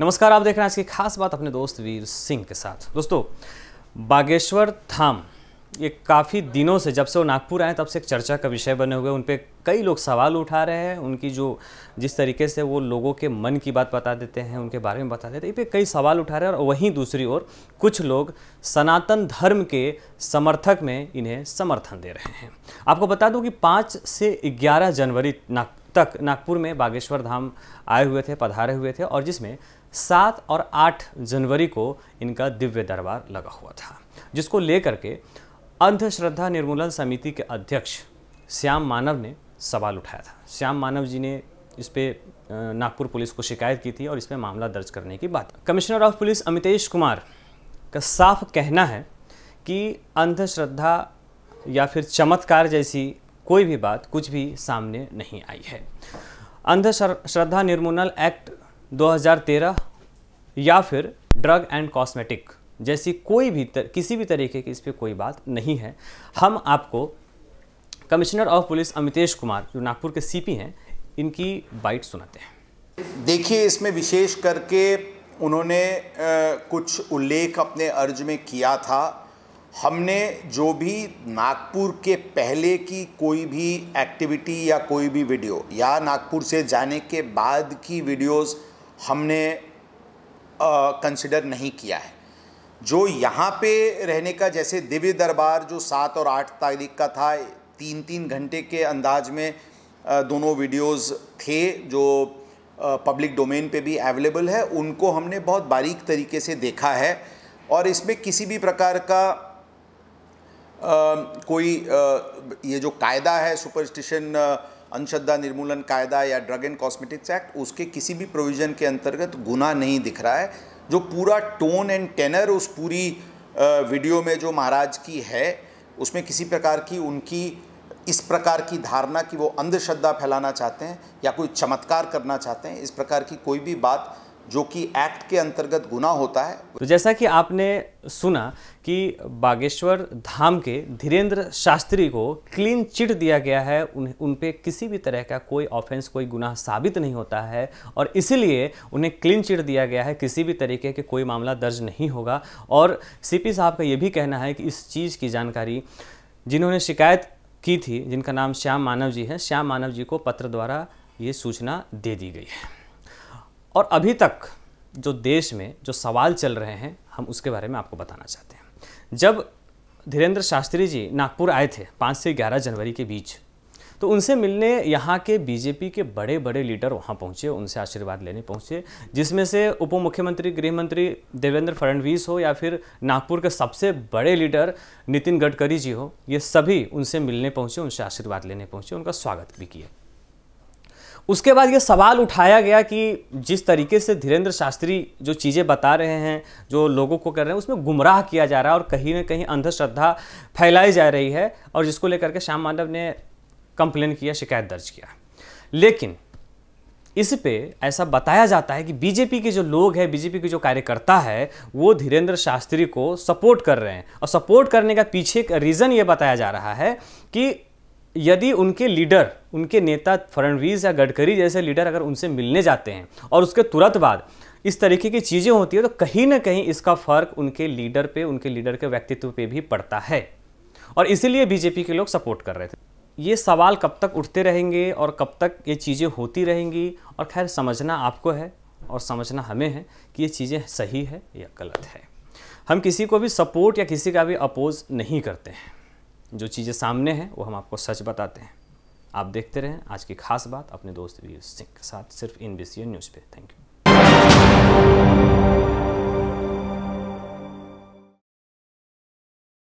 नमस्कार आप देख रहे हैं आज की खास बात अपने दोस्त वीर सिंह के साथ दोस्तों बागेश्वर धाम ये काफ़ी दिनों से जब से वो नागपुर आए तब से एक चर्चा का विषय बने हुए उन पर कई लोग सवाल उठा रहे हैं उनकी जो जिस तरीके से वो लोगों के मन की बात बता देते हैं उनके बारे में बता देते हैं ये कई सवाल उठा रहे हैं और वहीं दूसरी ओर कुछ लोग सनातन धर्म के समर्थक में इन्हें समर्थन दे रहे हैं आपको बता दूँ कि पाँच से ग्यारह जनवरी नाग तक नागपुर में बागेश्वर धाम आए हुए थे पधारे हुए थे और जिसमें सात और आठ जनवरी को इनका दिव्य दरबार लगा हुआ था जिसको लेकर के अंधश्रद्धा निर्मूलन समिति के अध्यक्ष श्याम मानव ने सवाल उठाया था श्याम मानव जी ने इस पर नागपुर पुलिस को शिकायत की थी और इस पर मामला दर्ज करने की बात commissioner of police Amitesh Kumar का साफ कहना है कि अंधश्रद्धा या फिर चमत्कार जैसी कोई भी बात कुछ भी सामने नहीं आई है अंधश्रद्धा निर्मूलन एक्ट 2013 या फिर ड्रग एंड कॉस्मेटिक जैसी कोई भी तर, किसी भी तरीके की इस पर कोई बात नहीं है हम आपको commissioner of police Amitesh Kumar जो नागपुर के सीपी हैं इनकी बाइट सुनाते हैं देखिए इसमें विशेष करके उन्होंने आ, कुछ उल्लेख अपने अर्ज में किया था हमने जो भी नागपुर के पहले की कोई भी एक्टिविटी या कोई भी वीडियो या नागपुर से जाने के बाद की वीडियोस हमने कंसिडर नहीं किया है जो यहाँ पे रहने का जैसे दिव्य दरबार जो सात और आठ तारीख का था तीन तीन घंटे के अंदाज में दोनों वीडियोस थे जो पब्लिक डोमेन पे भी अवेलेबल है उनको हमने बहुत बारीक तरीके से देखा है और इसमें किसी भी प्रकार का कोई ये जो कायदा है सुपरस्टिशन अंधश्रद्धा निर्मूलन कायदा या ड्रग एंड कॉस्मेटिक्स एक्ट उसके किसी भी प्रोविज़न के अंतर्गत गुना नहीं दिख रहा है जो पूरा टोन एंड टेनर उस पूरी वीडियो में जो महाराज की है उसमें किसी प्रकार की उनकी इस प्रकार की धारणा कि वो अंधश्रद्धा फैलाना चाहते हैं या कोई चमत्कार करना चाहते हैं इस प्रकार की कोई भी बात जो कि एक्ट के अंतर्गत गुना होता है तो जैसा कि आपने सुना कि बागेश्वर धाम के धीरेन्द्र शास्त्री को क्लीन चिट दिया गया है उन उन पे किसी भी तरह का कोई ऑफेंस कोई गुनाह साबित नहीं होता है और इसीलिए उन्हें क्लीन चिट दिया गया है किसी भी तरीके के कोई मामला दर्ज नहीं होगा और सीपी साहब का ये भी कहना है कि इस चीज़ की जानकारी जिन्होंने शिकायत की थी जिनका नाम श्याम मानव जी है श्याम मानव जी को पत्र द्वारा ये सूचना दे दी गई है और अभी तक जो देश में जो सवाल चल रहे हैं हम उसके बारे में आपको बताना चाहते हैं जब धीरेन्द्र शास्त्री जी नागपुर आए थे पाँच से ग्यारह जनवरी के बीच तो उनसे मिलने यहाँ के बीजेपी के बड़े बड़े लीडर वहाँ पहुँचे उनसे आशीर्वाद लेने पहुँचे जिसमें से उप मुख्यमंत्री गृह मंत्री देवेंद्र फडणवीस हो या फिर नागपुर के सबसे बड़े लीडर नितिन गडकरी जी हो ये सभी उनसे मिलने पहुँचे उनसे आशीर्वाद लेने पहुँचे उनका स्वागत भी किया उसके बाद ये सवाल उठाया गया कि जिस तरीके से धीरेन्द्र शास्त्री जो चीज़ें बता रहे हैं जो लोगों को कर रहे हैं उसमें गुमराह किया जा रहा है और कहीं ना कहीं अंधश्रद्धा फैलाई जा रही है और जिसको लेकर के श्याम माधव ने कंप्लेन किया शिकायत दर्ज किया लेकिन इस पे ऐसा बताया जाता है कि बीजेपी के जो लोग हैं बीजेपी के जो कार्यकर्ता है वो धीरेन्द्र शास्त्री को सपोर्ट कर रहे हैं और सपोर्ट करने का पीछे का रीज़न ये बताया जा रहा है कि यदि उनके लीडर उनके नेता फडणवीस या गडकरी जैसे लीडर अगर उनसे मिलने जाते हैं और उसके तुरंत बाद इस तरीके की चीज़ें होती है तो कहीं ना कहीं इसका फर्क उनके लीडर पे उनके लीडर के व्यक्तित्व पे भी पड़ता है और इसीलिए बीजेपी के लोग सपोर्ट कर रहे थे ये सवाल कब तक उठते रहेंगे और कब तक ये चीज़ें होती रहेंगी और खैर समझना आपको है और समझना हमें है कि ये चीज़ें सही है या गलत है हम किसी को भी सपोर्ट या किसी का भी अपोज नहीं करते हैं जो चीज़ें सामने हैं वो हम आपको सच बताते हैं आप देखते रहें आज की खास बात अपने दोस्त वीर सिंह के साथ सिर्फ इन बी न्यूज़ पे थैंक यू